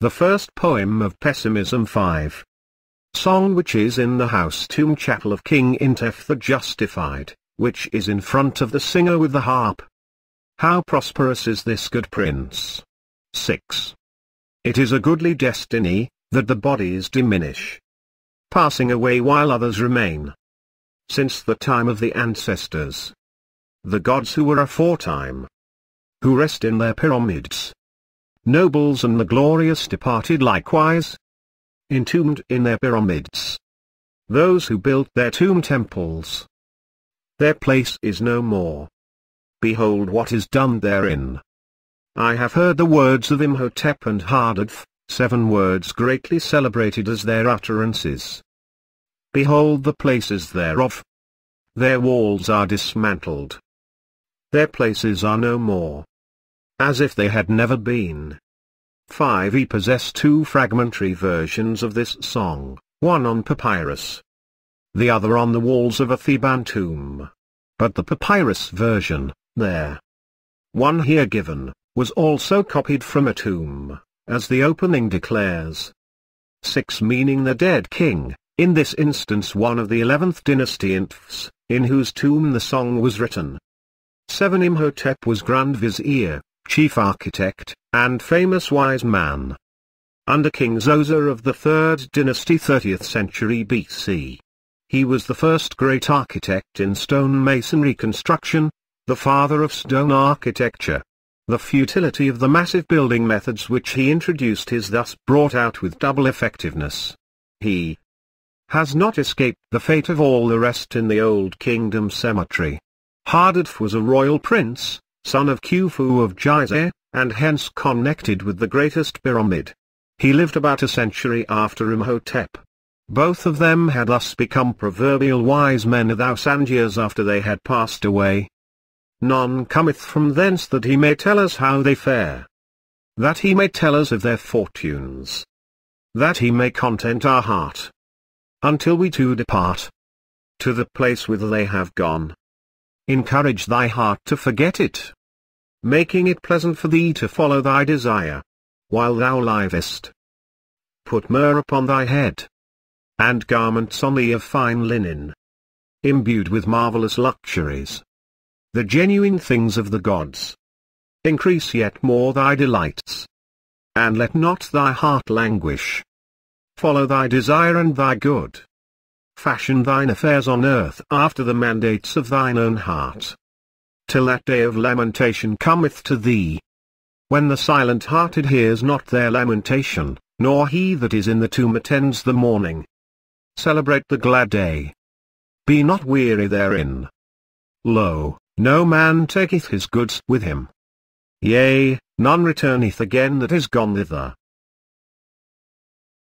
The first poem of Pessimism 5. Song which is in the house tomb chapel of King Intef the Justified, which is in front of the singer with the harp. How prosperous is this good prince! 6. It is a goodly destiny, that the bodies diminish, passing away while others remain. Since the time of the ancestors, the gods who were aforetime, who rest in their pyramids, nobles and the glorious departed likewise, entombed in their pyramids. Those who built their tomb temples. Their place is no more. Behold what is done therein. I have heard the words of Imhotep and Hardadf, seven words greatly celebrated as their utterances. Behold the places thereof. Their walls are dismantled. Their places are no more as if they had never been. 5. E possess two fragmentary versions of this song, one on papyrus, the other on the walls of a Theban tomb. But the papyrus version, there. One here given, was also copied from a tomb, as the opening declares. 6. Meaning the dead king, in this instance one of the 11th dynasty Infs, in whose tomb the song was written. 7. Imhotep was Grand Vizier, chief architect, and famous wise man. Under King Zoser of the 3rd dynasty 30th century BC. He was the first great architect in stonemasonry construction, the father of stone architecture. The futility of the massive building methods which he introduced is thus brought out with double effectiveness. He has not escaped the fate of all the rest in the Old Kingdom cemetery. Hardedf was a royal prince, son of Khufu of Gizeh, and hence connected with the greatest pyramid. He lived about a century after Imhotep. Both of them had thus become proverbial wise men of thousand years after they had passed away. None cometh from thence that he may tell us how they fare. That he may tell us of their fortunes. That he may content our heart. Until we too depart. To the place whither they have gone. Encourage thy heart to forget it making it pleasant for thee to follow thy desire. While thou livest. Put myrrh upon thy head. And garments on thee of fine linen. Imbued with marvelous luxuries. The genuine things of the gods. Increase yet more thy delights. And let not thy heart languish. Follow thy desire and thy good. Fashion thine affairs on earth after the mandates of thine own heart till that day of lamentation cometh to thee. When the silent-hearted hears not their lamentation, nor he that is in the tomb attends the mourning. Celebrate the glad day. Be not weary therein. Lo, no man taketh his goods with him. Yea, none returneth again that is gone thither.